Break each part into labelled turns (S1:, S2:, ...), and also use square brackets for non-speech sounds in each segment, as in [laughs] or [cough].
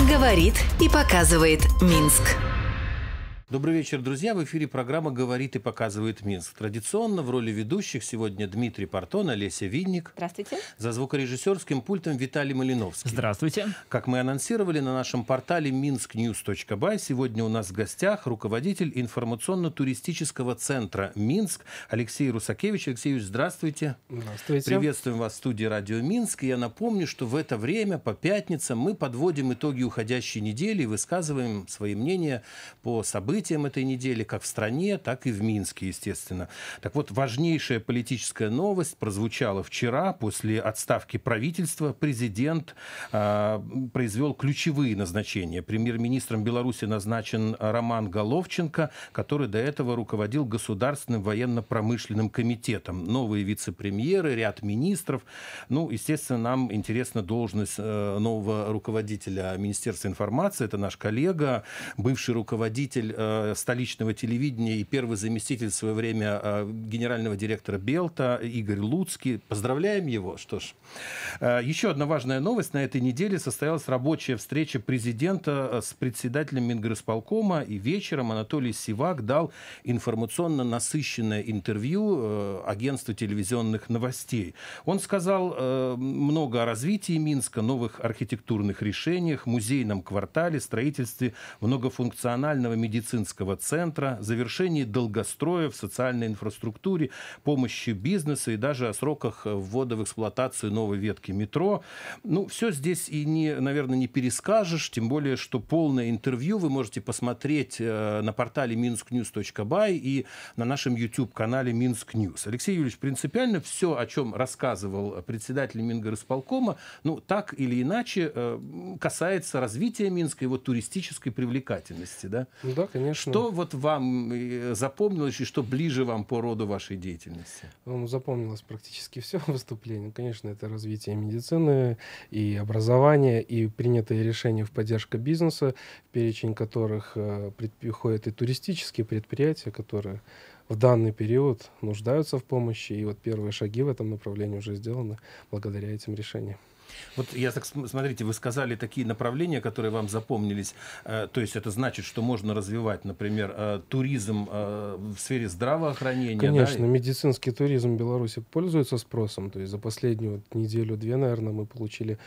S1: Говорит и показывает Минск.
S2: Добрый вечер, друзья. В эфире программа «Говорит и показывает Минск». Традиционно в роли ведущих сегодня Дмитрий Портон, Олеся Винник. Здравствуйте. За звукорежиссерским пультом Виталий Малиновский. Здравствуйте. Как мы анонсировали на нашем портале minsknews.by, сегодня у нас в гостях руководитель информационно-туристического центра «Минск» Алексей Русакевич. Алексей, здравствуйте.
S3: Здравствуйте. Приветствуем
S2: вас в студии «Радио Минск». И я напомню, что в это время по пятницам мы подводим итоги уходящей недели и высказываем свои мнения по событиям, событиям этой недели как в стране, так и в Минске, естественно. Так вот, важнейшая политическая новость прозвучала вчера после отставки правительства. Президент э, произвел ключевые назначения. Премьер-министром Беларуси назначен Роман Головченко, который до этого руководил Государственным военно-промышленным комитетом. Новые вице-премьеры, ряд министров. Ну, естественно, нам интересна должность э, нового руководителя Министерства информации. Это наш коллега, бывший руководитель э, Э, столичного телевидения и первый заместитель в свое время э, генерального директора Белта Игорь Луцкий. Поздравляем его, что ж. Э, еще одна важная новость. На этой неделе состоялась рабочая встреча президента с председателем Мингорисполкома, и вечером Анатолий Сивак дал информационно насыщенное интервью агентству телевизионных новостей. Он сказал много о развитии Минска, новых архитектурных решениях, музейном квартале, строительстве многофункционального медицинского медицинского центра, завершении долгостроя в социальной инфраструктуре, помощи бизнеса и даже о сроках ввода в эксплуатацию новой ветки метро. Ну, все здесь и, не, наверное, не перескажешь, тем более, что полное интервью вы можете посмотреть э, на портале minsknews.by и на нашем YouTube-канале Минск Ньюс. Алексей Юрьевич, принципиально все, о чем рассказывал председатель Мингорисполкома, ну, так или иначе э, касается развития Минска, его туристической привлекательности, да?
S3: Ну да, конечно. Конечно. Что
S2: вот вам э, запомнилось и что ближе вам по роду вашей деятельности?
S3: Ну, запомнилось практически все [laughs] выступление. Конечно, это развитие медицины и образования, и принятые решения в поддержку бизнеса, в перечень которых э, приходят и туристические предприятия, которые в данный период нуждаются в помощи. И вот первые шаги в этом направлении уже сделаны благодаря этим решениям.
S2: Вот я так, смотрите, вы сказали такие направления, которые вам запомнились. Э, то есть это значит, что можно развивать, например, э, туризм э, в сфере здравоохранения. Конечно, да?
S3: медицинский туризм в Беларуси пользуется спросом. То есть за последнюю неделю-две, наверное, мы получили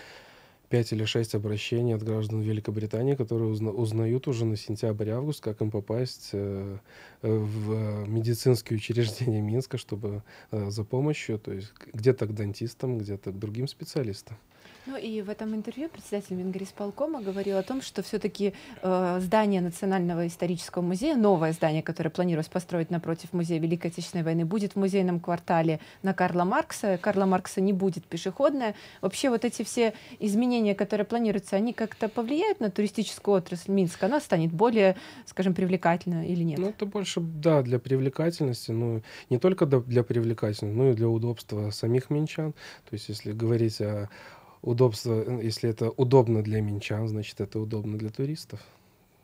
S3: пять или шесть обращений от граждан Великобритании, которые узна узнают уже на сентябрь август, как им попасть э, в медицинские учреждения Минска, чтобы э, за помощью, то есть где-то к дантистам, где-то к другим специалистам.
S1: Ну и в этом интервью председатель Мингорисполкома говорил о том, что все-таки э, здание Национального исторического музея, новое здание, которое планировалось построить напротив музея Великой Отечественной войны, будет в музейном квартале на Карла Маркса. Карла Маркса не будет пешеходная. Вообще вот эти все изменения, которые планируются, они как-то повлияют на туристическую отрасль Минска? Она станет более, скажем, привлекательна или нет? Ну это больше, да,
S3: для привлекательности, ну не только для привлекательности, но и для удобства самих минчан. То есть если говорить о удобство, э, если это удобно для минчан, значит, это удобно для туристов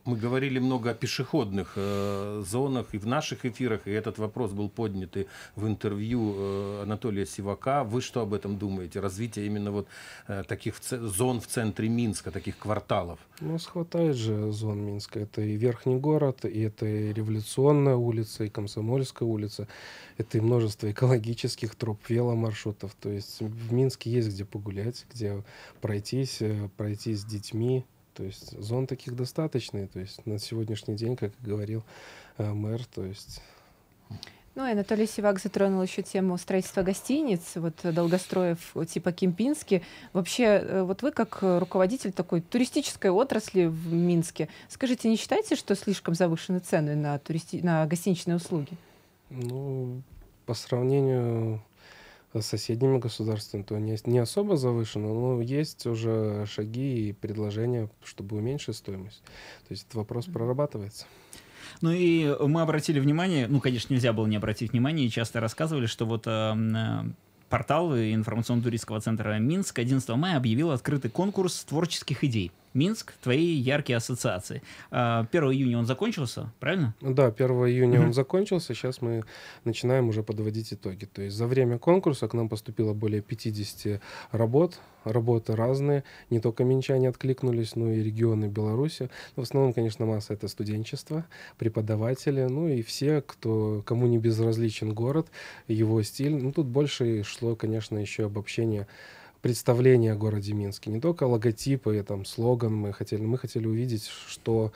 S2: мы говорили много о пешеходных э, зонах и в наших эфирах, и этот вопрос был поднят и в интервью э, Анатолия Сивака. Вы что об этом думаете? Развитие именно вот э, таких в зон в центре Минска, таких кварталов?
S3: У нас хватает же зон Минска. Это и Верхний город, и это и Революционная улица, и Комсомольская улица. Это и множество экологических троп, веломаршрутов. То есть в Минске есть где погулять, где пройтись, э, пройтись с детьми, то есть зон таких достаточно. То есть на сегодняшний день, как говорил э, мэр, то есть...
S1: Ну, и Анатолий Сивак затронул еще тему строительства гостиниц, вот э, долгостроев э, типа Кемпински. Вообще, э, вот вы как руководитель такой туристической отрасли в Минске, скажите, не считаете, что слишком завышены цены на, туристи... на гостиничные услуги?
S3: Ну, по сравнению соседними государствами, то не, не особо завышено, но есть уже шаги и предложения, чтобы уменьшить стоимость. То есть этот вопрос прорабатывается.
S4: Ну и мы обратили внимание, ну, конечно, нельзя было не обратить внимание, и часто рассказывали, что вот эм, э, портал информационно-туристского центра Минск 11 мая объявил открытый конкурс творческих идей. Минск, твои яркие ассоциации. 1 а, июня он закончился,
S3: правильно? Да, 1 июня угу. он закончился. Сейчас мы начинаем уже подводить итоги. То есть за время конкурса к нам поступило более 50 работ. Работы разные. Не только минчане откликнулись, но и регионы Беларуси. Но в основном, конечно, масса это студенчество, преподаватели, ну и все, кто, кому не безразличен город, его стиль. Ну тут больше шло, конечно, еще обобщение общение представление о городе Минске, не только логотипы, там, слоган. Мы хотели, мы хотели увидеть, что,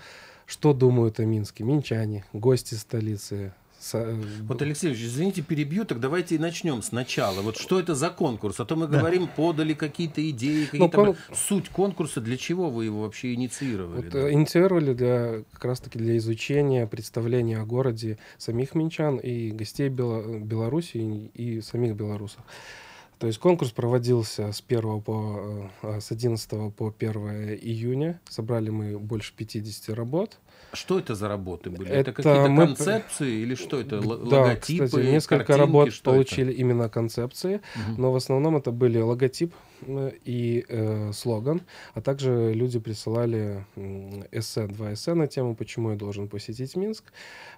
S3: что думают о Минске минчане, гости столицы, со... Э, вот,
S2: Алексей извините, перебью, так давайте и начнем сначала. Вот что это за конкурс? А то мы да. говорим, подали какие-то идеи, ну, какие-то... Кон...
S3: Суть конкурса,
S2: для чего вы его вообще инициировали? Вот, да? Э,
S3: инициировали для, как раз-таки для изучения, представления о городе самих минчан и гостей Бело... Беларуси и, и самих белорусов. То есть конкурс проводился с, 1 по, э, с 11 по 1 июня. Собрали мы больше 50 работ.
S2: Что это за работы были?
S3: Это, это какие-то мы... концепции
S2: или что это? Л- да, логотипы, кстати, несколько картинки, работ получили
S3: это? именно концепции, угу. но в основном это были логотип э, и э, слоган, а также люди присылали эссе, два эссе на тему, почему я должен посетить Минск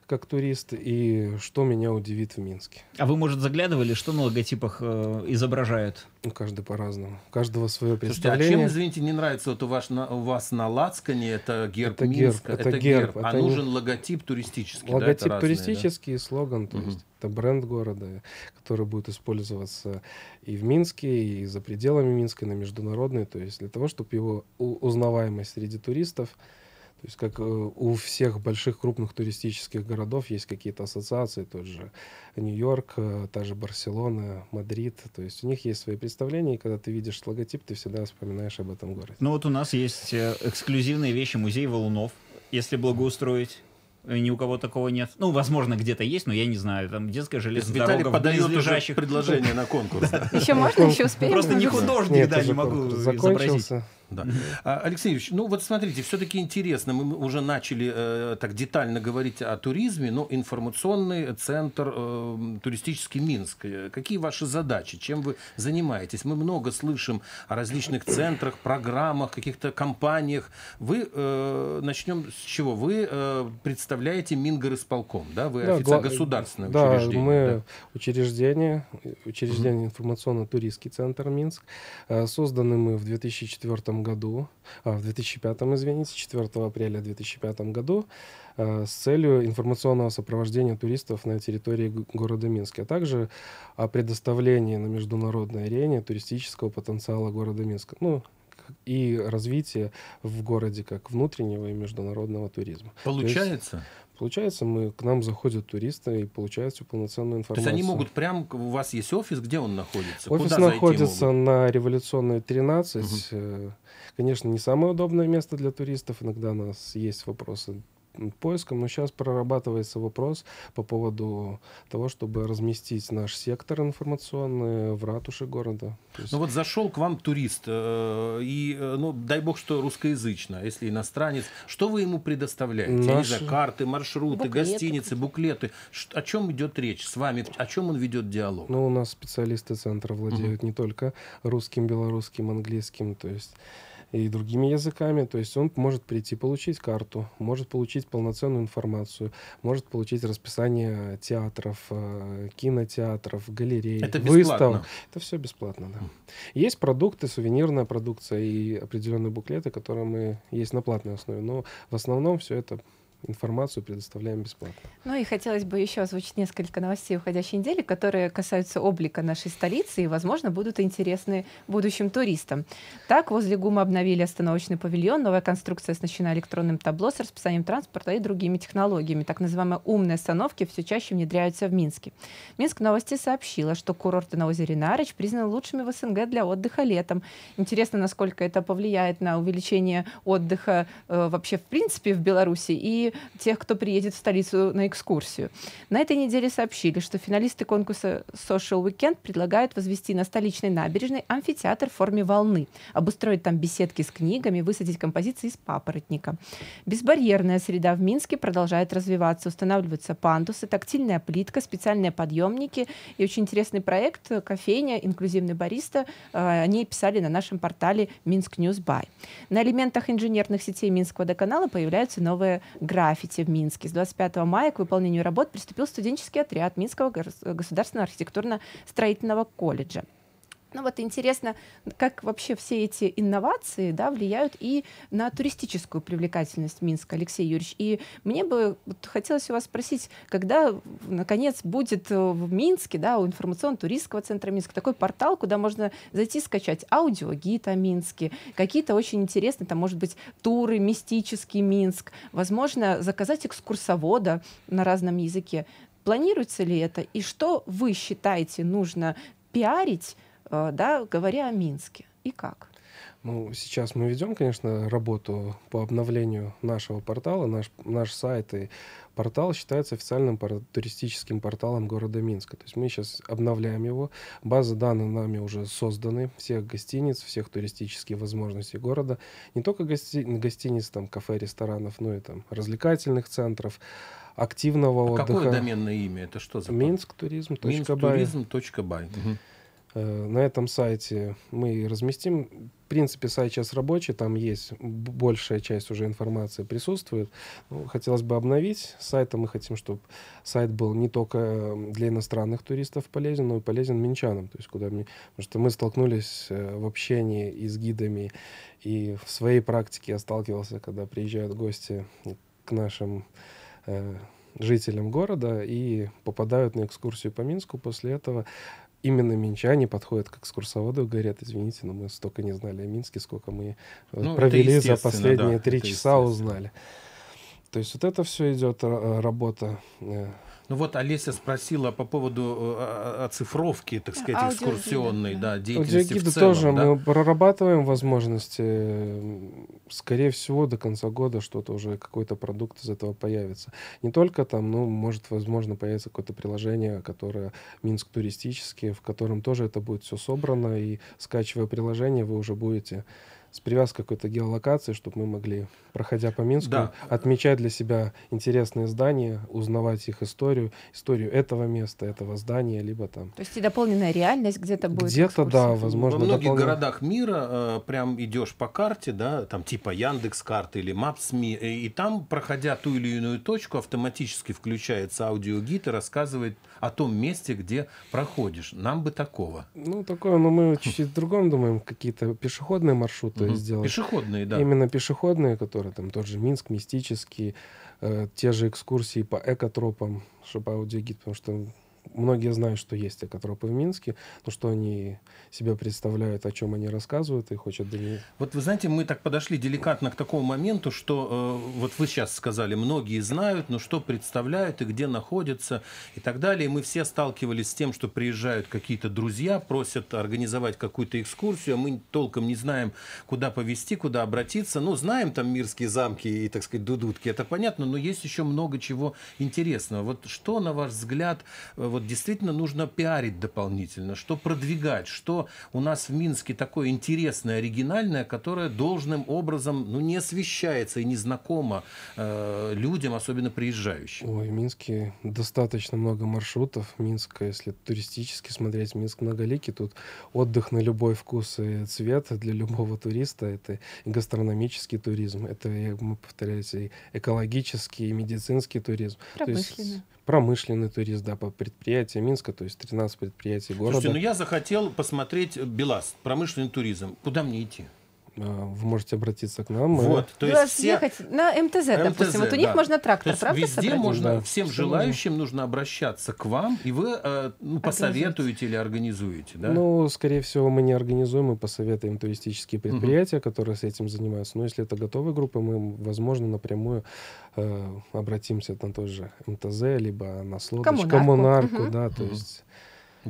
S3: как турист и что меня удивит в Минске. А вы, может, заглядывали, что на логотипах э, изображают? Ну, каждый по-разному. Каждого свое представление. Слушайте, а чем,
S2: извините, не нравится вот у вас на, у вас на Лацкане это герб это Минска? Герб, это, это герб. герб. А это нужен не... логотип туристический, Логотип да, туристический
S3: разные, да? и слоган, то угу. есть это бренд города, который будет использоваться и в Минске, и за пределами Минска, и на международной. То есть для того, чтобы его узнаваемость среди туристов то есть как э, у всех больших крупных туристических городов есть какие-то ассоциации, тот же Нью-Йорк, э, та же Барселона, Мадрид. То есть у них есть свои представления, и когда ты видишь логотип, ты всегда вспоминаешь об этом городе.
S4: Ну вот у нас есть э, эксклюзивные вещи музей валунов, если благоустроить ни у кого такого нет. Ну, возможно, где-то есть, но я не знаю. Там детская железная Виталий дорога подает близлежащих... уже предложение на конкурс.
S1: Еще можно, еще успеем.
S2: Просто не художник, да, не могу изобразить да. А, Алексей Юрьевич, ну вот смотрите, все-таки интересно, мы уже начали э, так детально говорить о туризме, но информационный центр э, туристический Минск. Э, какие ваши задачи, чем вы занимаетесь? Мы много слышим о различных центрах, программах, каких-то компаниях. Вы, э, начнем с чего? Вы э, представляете Мингорисполком, да? Вы да, офицер гла... государственного да, учреждения. Мы да,
S3: учреждение, учреждение mm-hmm. информационно-туристский центр Минск. Э, созданы мы в 2004 году, а, в 2005, извините, 4 апреля 2005 году а, с целью информационного сопровождения туристов на территории города Минска, а также о предоставлении на международной арене туристического потенциала города Минска. Ну, и развития в городе как внутреннего и международного туризма. Получается? Получается, мы, к нам заходят туристы и получают всю полноценную информацию. То есть они могут
S2: прям, у вас есть офис, где он находится? Офис Куда находится
S3: могут? на Революционной 13. Угу. Э, конечно, не самое удобное место для туристов. Иногда у нас есть вопросы поиском, но сейчас прорабатывается вопрос по поводу того, чтобы разместить наш сектор информационный в ратуше города.
S2: есть... Ну вот зашел к вам турист, э, и, э, ну, дай бог, что русскоязычно, если иностранец, что вы ему предоставляете? Наши... знаю, карты, маршруты, буклеты. гостиницы, буклеты. О чем идет речь с вами? О чем он ведет диалог?
S3: Ну, у нас специалисты центра владеют угу. не только русским, белорусским, английским, то есть и другими языками. То есть он может прийти получить карту, может получить полноценную информацию, может получить расписание театров, э, кинотеатров, галерей, Это выставок. Это все бесплатно, да. Есть продукты, сувенирная продукция и определенные буклеты, которые мы есть на платной основе, но в основном все это информацию предоставляем бесплатно.
S1: Ну и хотелось бы еще озвучить несколько новостей уходящей недели, которые касаются облика нашей столицы и, возможно, будут интересны будущим туристам. Так, возле ГУМа обновили остановочный павильон, новая конструкция оснащена электронным табло с расписанием транспорта и другими технологиями. Так называемые умные остановки все чаще внедряются в Минске. Минск новости сообщила, что курорты на озере Нарыч признаны лучшими в СНГ для отдыха летом. Интересно, насколько это повлияет на увеличение отдыха э, вообще в принципе в Беларуси и тех, кто приедет в столицу на экскурсию. На этой неделе сообщили, что финалисты конкурса Social Weekend предлагают возвести на столичной набережной амфитеатр в форме волны, обустроить там беседки с книгами, высадить композиции из папоротника. Безбарьерная среда в Минске продолжает развиваться, устанавливаются пандусы, тактильная плитка, специальные подъемники и очень интересный проект «Кофейня. Инклюзивный бариста». Э, они писали на нашем портале Минск News Ньюсбай. На элементах инженерных сетей Минского водоканала появляются новые графики граффити в Минске. С 25 мая к выполнению работ приступил студенческий отряд Минского государственного архитектурно-строительного колледжа. Ну вот интересно, как вообще все эти инновации да, влияют и на туристическую привлекательность Минска, Алексей Юрьевич. И мне бы хотелось у вас спросить, когда, наконец, будет э, в Минске, да, у информационно-туристского центра Минска такой портал, куда можно зайти скачать аудиогид о Минске, какие-то очень интересные, там, может быть, туры, мистический Минск, возможно, заказать экскурсовода на разном языке. Планируется ли это? И что вы считаете нужно пиарить Э, да, говоря о Минске. И как?
S3: Ну, сейчас мы ведем, конечно, работу по обновлению нашего портала. Наш, наш сайт и портал считается официальным пор туристическим порталом города Минска. То есть мы сейчас обновляем его. Базы данных нами уже созданы. Всех гостиниц, всех туристических возможностей города. Не только гости, гостиниц, там, кафе, ресторанов, но и там развлекательных центров активного а отдыха. Какое
S2: доменное имя? Это что за?
S3: Минск туризм. Минск туризм. Бай. Угу. Э, на этом сайте мы разместим. В принципе, сайт сейчас рабочий, там есть большая часть уже информации присутствует. Ну, хотелось бы обновить сайт, мы хотим, чтобы сайт был не только эм, для иностранных туристов полезен, но и полезен минчанам. То есть, куда мы, потому что мы столкнулись э, в общении и с гидами, и в своей практике я сталкивался, когда приезжают гости к нашим э, жителям города и попадают на экскурсию по Минску. После этого именно минчане подходят к экскурсоводу и говорят, извините, но мы столько не знали о Минске, сколько мы э, ну, провели за последние три да, часа, узнали. То есть вот это все идет э, работа э,
S2: ну вот Олеся спросила по поводу э, оцифровки, так э, сказать, экскурсионной да. деятельности в целом. тоже да? мы
S3: прорабатываем возможности. Скорее всего, до конца года что-то уже, какой-то продукт из этого появится. Не только там, ну, может, возможно, появится какое-то приложение, которое Минск туристический, в котором тоже это будет все собрано, и скачивая приложение, вы уже будете с привязкой какой-то геолокации, чтобы мы могли, проходя по Минску, да. отмечать для себя интересные здания, узнавать их историю, историю этого места, этого здания, либо там.
S1: То есть и дополненная реальность где-то будет. Где-то, да, возможно.
S3: Во многих дополнен...
S2: городах мира э, прям идешь по карте, да, там типа Яндекс карты или Maps.me, э, и там, проходя ту или иную точку, автоматически включается аудиогид и рассказывает о том месте, где проходишь. Нам бы такого.
S3: Ну, такое, но ну, мы [laughs] чуть-чуть другом думаем, какие-то пешеходные маршруты угу. сделать. Пешеходные, да. Именно пешеходные, которые там тот же Минск, Мистический, э, те же экскурсии по экотропам, чтобы аудиогид, потому что многие знают, что есть экотропы в Минске, но что они себя представляют, о чем они рассказывают и хотят. донести.
S2: Вот вы знаете, мы так подошли деликатно к такому моменту, что э, вот вы сейчас сказали, многие знают, но что представляют и где находятся и так далее. И мы все сталкивались с тем, что приезжают какие-то друзья, просят организовать какую-то экскурсию, а мы толком не знаем, куда повезти, куда обратиться. Ну, знаем там мирские замки и, так сказать, дудутки, это понятно, но есть еще много чего интересного. Вот что, на ваш взгляд, э, вот вот действительно нужно пиарить дополнительно, что продвигать, что у нас в Минске такое интересное, оригинальное, которое должным образом ну, не освещается и не знакомо э, людям, особенно приезжающим.
S3: Ой, в Минске достаточно много маршрутов. Минск, если туристически смотреть, Минск многоликий. Тут отдых на любой вкус и цвет для любого туриста. Это и гастрономический туризм, это, мы повторяюсь, и экологический, и медицинский туризм. Промышленный. То есть, промышленный туризм, да, по предприятиям предприятия Минска, то есть 13 предприятий города. Слушайте, ну я захотел
S2: посмотреть БелАЗ, промышленный туризм. Куда мне идти?
S3: Э, вы можете обратиться к нам. Вот, и...
S2: то ну, есть все... ехать
S1: на МТЗ, МТЗ допустим, вот у них да. можно трактор, то правда? Везде собрать? можно,
S2: да, всем желающим нужно обращаться к вам, и вы э, ну, посоветуете или организуете, да? Ну,
S3: скорее всего, мы не организуем, мы посоветуем туристические предприятия, угу. которые с этим занимаются. Но если это готовые группы, мы, возможно, напрямую э, обратимся на тот же МТЗ, либо на Слодыч, коммунарку, коммунарку угу. да, то угу. есть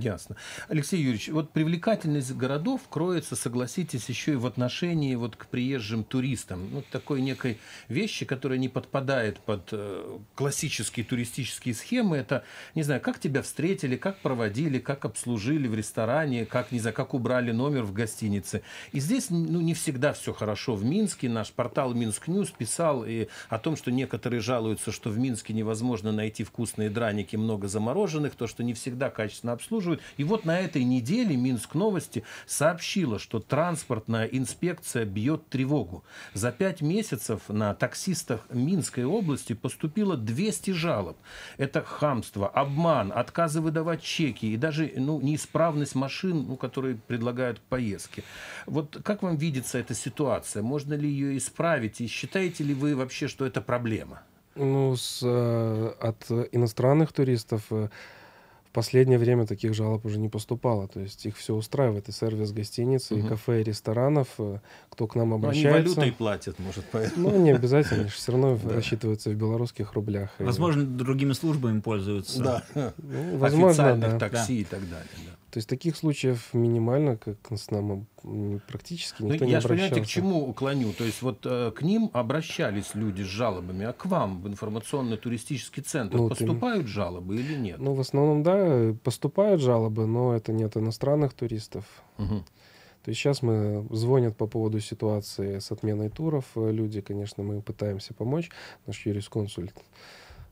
S3: Ясно.
S2: Алексей Юрьевич, вот привлекательность городов кроется, согласитесь, еще и в отношении вот к приезжим туристам. Вот ну, такой некой вещи, которая не подпадает под э, классические туристические схемы. Это, не знаю, как тебя встретили, как проводили, как обслужили в ресторане, как, не знаю, как убрали номер в гостинице. И здесь, ну, не всегда все хорошо в Минске. Наш портал Минск Ньюс писал и о том, что некоторые жалуются, что в Минске невозможно найти вкусные драники, много замороженных, то, что не всегда качественно обслуживают обслуживают. И вот на этой неделе Минск новости сообщила, что транспортная инспекция бьет тревогу. За пять месяцев на таксистах Минской области поступило 200 жалоб. Это хамство, обман, отказы выдавать чеки и даже ну, неисправность машин, ну, которые предлагают поездки. Вот как вам видится эта ситуация? Можно ли ее исправить? И считаете ли вы вообще, что это проблема?
S3: Ну, с, э, от иностранных туристов э, последнее время таких жалоб уже не поступало. То есть их все устраивает. И сервис гостиниц, угу. и кафе, и ресторанов. Э, кто к нам ну, обращается. Но они валютой
S2: платят, может,
S3: поэтому. Ну, не обязательно. все равно да. рассчитываются в белорусских рублях. Возможно,
S4: другими службами
S2: пользуются. Да. [laughs] Ну,
S3: Официальных такси и так далее. То есть таких случаев минимально, как с нами практически ну, никто ну, не я обращался. Я понимаете, к
S2: чему уклоню. То есть вот э, к ним обращались люди с жалобами, а к вам в информационно-туристический центр ну, поступают ты...
S3: жалобы или нет? Ну, в основном, да, поступают жалобы, но это нет иностранных туристов. Угу. То есть сейчас мы звонят по поводу ситуации с отменой туров. Э, люди, конечно, мы пытаемся помочь, наш юрисконсульт. консульт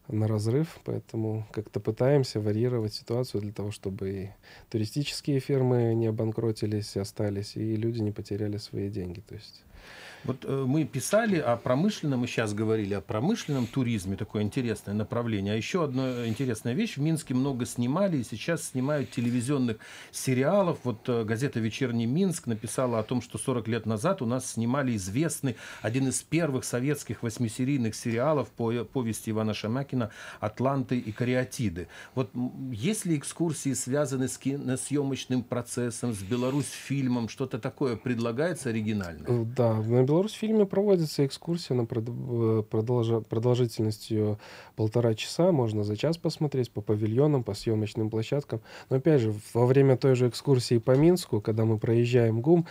S3: на разрыв, поэтому как-то пытаемся варьировать ситуацию для того, чтобы и туристические фирмы не обанкротились, остались, и люди не потеряли свои деньги. То есть вот э, мы писали
S2: о промышленном, мы сейчас говорили о промышленном туризме, такое интересное направление. А еще одна э, интересная вещь. В Минске много снимали, и сейчас снимают телевизионных сериалов. Вот э, газета «Вечерний Минск» написала о том, что 40 лет назад у нас снимали известный, один из первых советских восьмисерийных сериалов по повести Ивана Шамякина «Атланты и кариатиды». Вот есть ли экскурсии связанные с киносъемочным процессом, с Беларусь фильмом, что-то такое предлагается оригинальное?
S3: Да, на фильме проводится экскурсия на э, продолж... продолжительностью полтора часа. Можно за час посмотреть по павильонам, по съемочным площадкам. Но опять же, во время той же экскурсии по Минску, когда мы проезжаем ГУМ,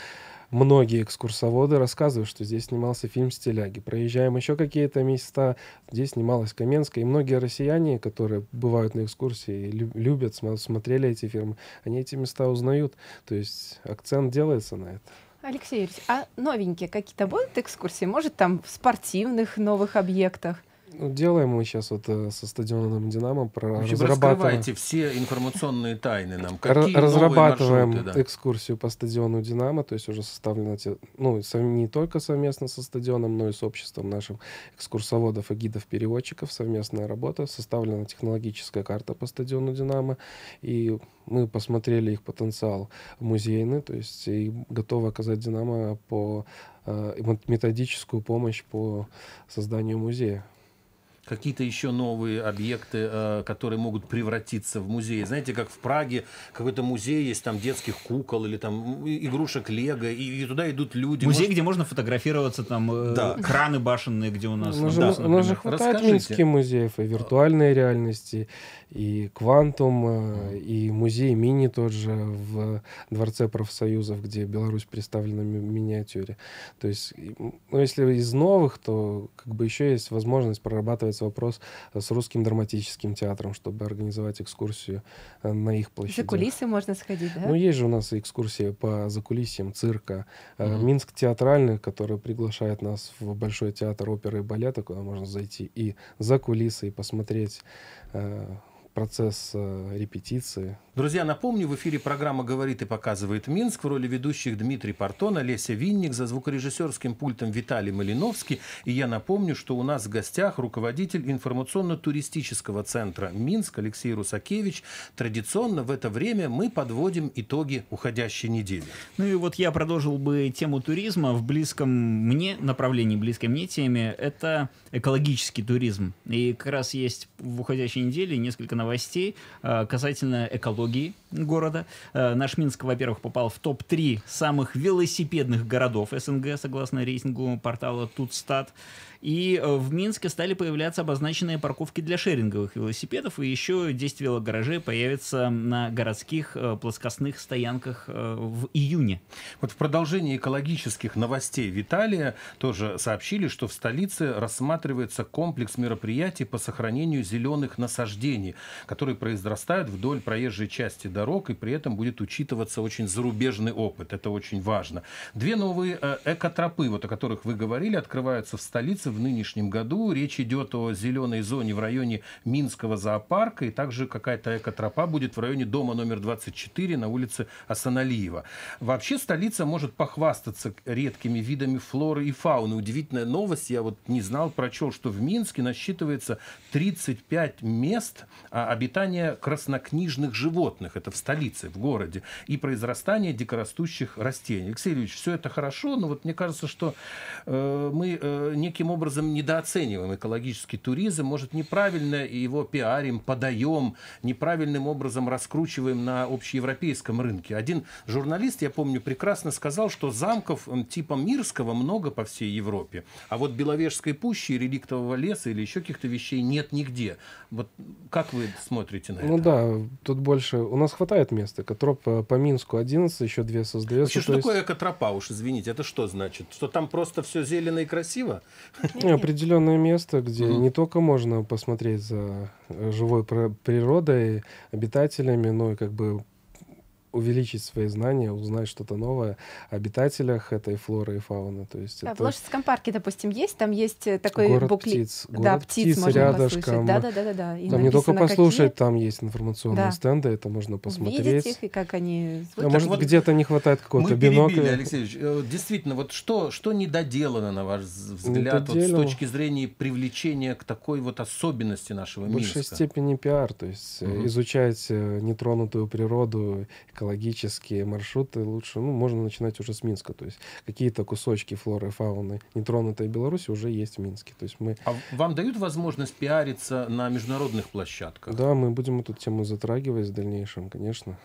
S3: многие экскурсоводы рассказывают, что здесь снимался фильм «Стиляги». Проезжаем еще какие-то места, здесь снималась Каменская. И многие россияне, которые бывают на экскурсии, любят, смотрели эти фильмы, они эти места узнают. То есть акцент делается на это.
S1: Алексей Юрьевич, а новенькие какие-то будут экскурсии? Может, там в спортивных новых объектах?
S3: Ну, делаем мы сейчас вот э, со стадионом «Динамо». Про, общем,
S2: все информационные тайны нам. Какие разрабатываем маршруты, да?
S3: экскурсию по стадиону «Динамо», то есть уже составлено ну, не только совместно со стадионом, но и с обществом нашим экскурсоводов и гидов-переводчиков совместная работа. Составлена технологическая карта по стадиону «Динамо», и мы посмотрели их потенциал музейный, то есть и готовы оказать «Динамо» по э, методическую помощь по созданию музея
S2: какие-то еще новые объекты, э, которые могут превратиться в музей. Знаете, как в Праге какой-то музей есть там детских кукол или там игрушек Лего, и, и туда идут люди. Музей, Может...
S4: где можно фотографироваться, там э, да. краны башенные, где у нас. Нужно да, у ну, нас же хватает Расскажите. минских
S3: музеев, и виртуальной реальности, и квантум, э, и музей мини тот же в Дворце профсоюзов, где Беларусь представлена в миниатюре. То есть, ну, если из новых, то как бы еще есть возможность прорабатывать решается вопрос с русским драматическим театром, чтобы организовать экскурсию э, на их площади. За кулисы можно сходить, да? Ну, есть же у нас экскурсия по закулисьям цирка. Mm-hmm. Минск театральный, который приглашает нас в Большой театр оперы и балета, куда можно зайти и за кулисы, и посмотреть э, процесс э, репетиции.
S2: Друзья, напомню, в эфире программа «Говорит и показывает Минск». В роли ведущих Дмитрий Портон, Олеся Винник, за звукорежиссерским пультом Виталий Малиновский. И я напомню, что у нас в гостях руководитель информационно-туристического центра «Минск» Алексей Русакевич. Традиционно в это время мы подводим итоги уходящей недели.
S4: Ну и вот я продолжил бы тему туризма в близком мне направлении, близкой мне теме. Это экологический туризм. И как раз есть в уходящей неделе несколько новостей э, касательно экологии города. Э, наш Минск, во-первых, попал в топ-3 самых велосипедных городов СНГ, согласно рейтингу портала Тутстат. И э, в Минске стали появляться обозначенные парковки для шеринговых велосипедов, и еще 10 велогаражей появятся на городских э, плоскостных стоянках э, в
S2: июне. Вот в продолжении экологических новостей Виталия тоже сообщили, что в столице рассматривается комплекс мероприятий по сохранению зеленых насаждений, которые произрастают вдоль проезжей части дорог, и при этом будет учитываться очень зарубежный опыт. Это очень важно. Две новые экотропы, вот о которых вы говорили, открываются в столице в нынешнем году. Речь идет о зеленой зоне в районе Минского зоопарка, и также какая-то экотропа будет в районе дома номер 24 на улице Асаналиева. Вообще столица может похвастаться редкими видами флоры и фауны. Удивительная новость, я вот не знал, прочел, что в Минске насчитывается 35 мест а, обитания краснокнижных животных. Это в столице, в городе. И произрастание дикорастущих растений. Алексей Юрьевич, все это хорошо, но вот мне кажется, что э, мы э, неким образом образом недооцениваем экологический туризм, может, неправильно его пиарим, подаем, неправильным образом раскручиваем на общеевропейском рынке. Один журналист, я помню, прекрасно сказал, что замков типа Мирского много по всей Европе, а вот Беловежской пущи, реликтового леса или еще каких-то вещей нет нигде. Вот как вы смотрите на ну это?
S3: Ну да, тут больше... У нас хватает места. Экотроп э, по Минску 11, еще две создается. Вообще, что есть... такое
S2: экотропа уж, извините, это что значит? Что там просто все зелено и красиво?
S3: Определенное место, где mm-hmm. не только можно посмотреть за э, живой природой, обитателями, но и как бы увеличить свои знания, узнать что-то новое о обитателях этой флоры и фауны. То есть а это... В
S1: Лошадском парке, допустим, есть? Там есть э, такой город буклет. Птиц. Город да, птиц, птиц можно рядышком. Да, да, да, да, да. И там не только послушать, какие... там есть информационные да. стенды, это можно посмотреть. Видеть их и как они... да, может, вот где-то не
S3: хватает какого-то бинокля. Мы Алексеевич.
S2: Э, действительно, вот что, что недоделано, на ваш взгляд, вот с точки зрения привлечения к такой вот особенности нашего мира? В большей степени
S3: пиар, то есть угу. изучать нетронутую природу, экологию, экологические маршруты лучше, ну, можно начинать уже с Минска. То есть какие-то кусочки флоры, фауны нетронутой Беларуси уже есть в Минске. То есть мы...
S2: А вам дают возможность пиариться на международных площадках?
S3: Да, мы будем эту тему затрагивать в дальнейшем, конечно.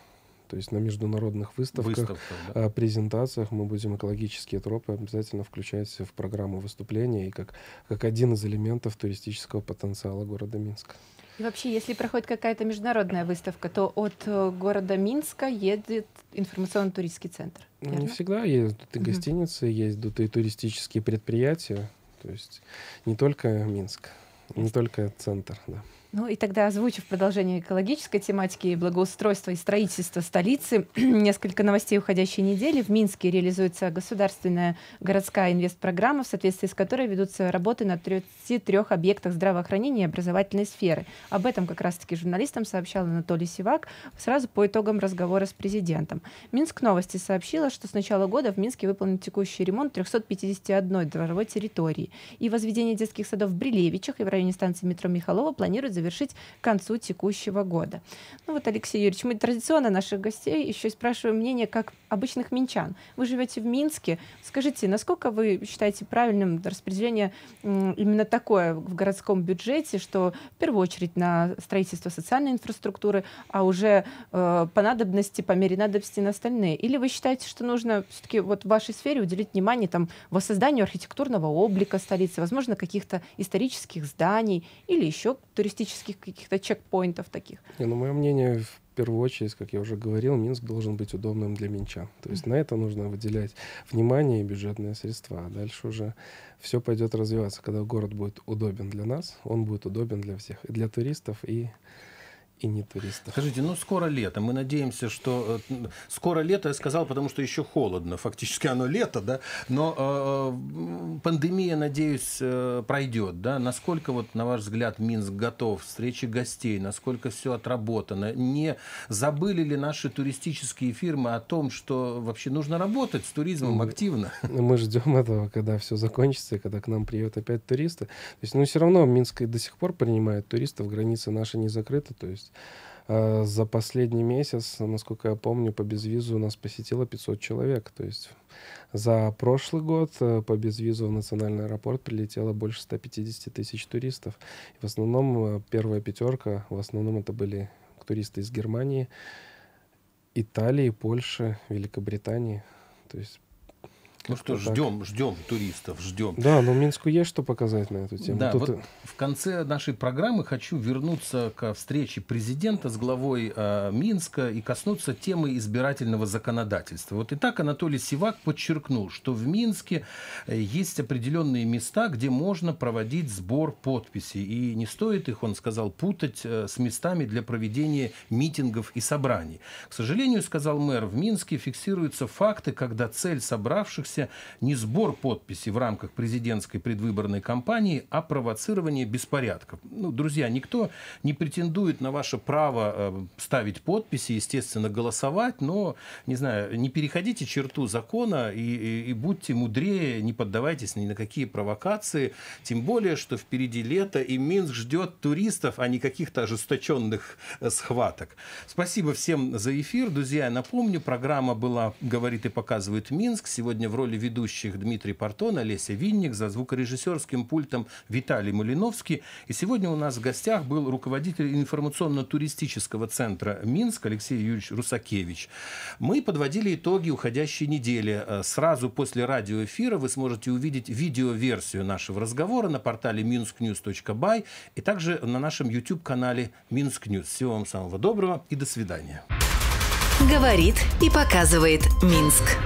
S3: То есть на международных выставках, выставках да. А, презентациях мы будем экологические тропы обязательно включать в программу выступления и как, как один из элементов туристического потенциала города Минска.
S1: И вообще, если проходит какая-то международная выставка, то от э, города Минска едет информационно-туристский центр. Ну, верно? Не всегда
S3: ездят и гостиницы, угу. ездят и туристические предприятия. То есть не только Минск, не только центр, да.
S1: Ну и тогда озвучив продолжение экологической тематики и благоустройства и строительства столицы, [clears throat] несколько новостей уходящей недели. В Минске реализуется государственная городская инвестпрограмма, в соответствии с которой ведутся работы на 33 объектах здравоохранения и образовательной сферы. Об этом как раз-таки журналистам сообщал Анатолий Сивак сразу по итогам разговора с президентом. Минск Новости сообщила, что с начала года в Минске выполнен текущий ремонт 351 дворовой территории. И возведение детских садов в Брилевичах и в районе станции метро Михалова планируется завершить к концу текущего года. Ну вот, Алексей Юрьевич, мы традиционно наших гостей еще спрашиваем мнение как обычных минчан. Вы живете в Минске. Скажите, насколько вы считаете правильным распределение именно такое в городском бюджете, что в первую очередь на строительство социальной инфраструктуры, а уже э, по надобности, по мере надобности на остальные? Или вы считаете, что нужно все-таки вот в вашей сфере уделить внимание там воссозданию архитектурного облика столицы, возможно, каких-то исторических зданий или еще туристических политических каких-то чекпоинтов таких?
S3: Не, ну, мое мнение, в первую очередь, как я уже говорил, Минск должен быть удобным для минчан. То есть mm-hmm. на это нужно выделять внимание и бюджетные средства. А дальше уже все пойдет развиваться. Когда город будет удобен для нас, он будет удобен для всех. И для туристов, и и не туристов.
S2: Скажите, ну скоро лето, мы надеемся, что... Э, скоро лето, я сказал, потому что еще холодно, фактически оно лето, да, но э, э пандемия, надеюсь, э, пройдет, да, насколько, вот, на ваш взгляд, Минск готов, встречи гостей, насколько все отработано, не забыли ли наши туристические фирмы о том, что вообще нужно работать с туризмом активно?
S3: Ну, мы ждем этого, когда все закончится, и когда к нам приедут опять туристы. То есть, ну, все равно Минск до сих пор принимает туристов, границы наши не закрыты, то есть есть э, за последний месяц, насколько я помню, по безвизу у нас посетило 500 человек. То есть за прошлый год э, по безвизу в национальный аэропорт прилетело больше 150 тысяч туристов. И в основном э, первая пятерка, в основном это были туристы из Германии, Италии, Польши, Великобритании. То есть ну что, ждем,
S2: ждем туристов, ждем. Да, но
S3: Минску есть что показать на эту тему. Да, Тут... вот э,
S2: в конце нашей программы хочу вернуться к встрече президента с главой э, Минска и коснуться темы избирательного законодательства. Вот и так Анатолий Сивак подчеркнул, что в Минске э, есть определенные места, где можно проводить сбор подписей. И не стоит их, он сказал, путать э, с местами для проведения митингов и собраний. К сожалению, сказал мэр, в Минске фиксируются факты, когда цель собравшихся вовсе не сбор подписей в рамках президентской предвыборной кампании, а провоцирование беспорядков. Ну, друзья, никто не претендует на ваше право э, ставить подписи, естественно, голосовать, но, не знаю, не переходите черту закона и, и, и будьте мудрее, не поддавайтесь ни на какие провокации, тем более, что впереди лето, и Минск ждет туристов, а не каких-то ожесточенных э, схваток. Спасибо всем за эфир. Друзья, я напомню, программа была «Говорит и показывает Минск». Сегодня в роли ведущих Дмитрий Портон, Олеся Винник, за звукорежиссерским пультом Виталий Малиновский. И сегодня у нас в гостях был руководитель информационно-туристического центра Минск Алексей Юрьевич Русакевич. Мы подводили итоги уходящей недели. Э, сразу после радиоэфира вы сможете увидеть видеоверсию нашего разговора на портале minsknews.by и также на нашем YouTube-канале Минск Ньюс. Всего вам самого доброго и до свидания.
S1: Говорит и показывает Минск.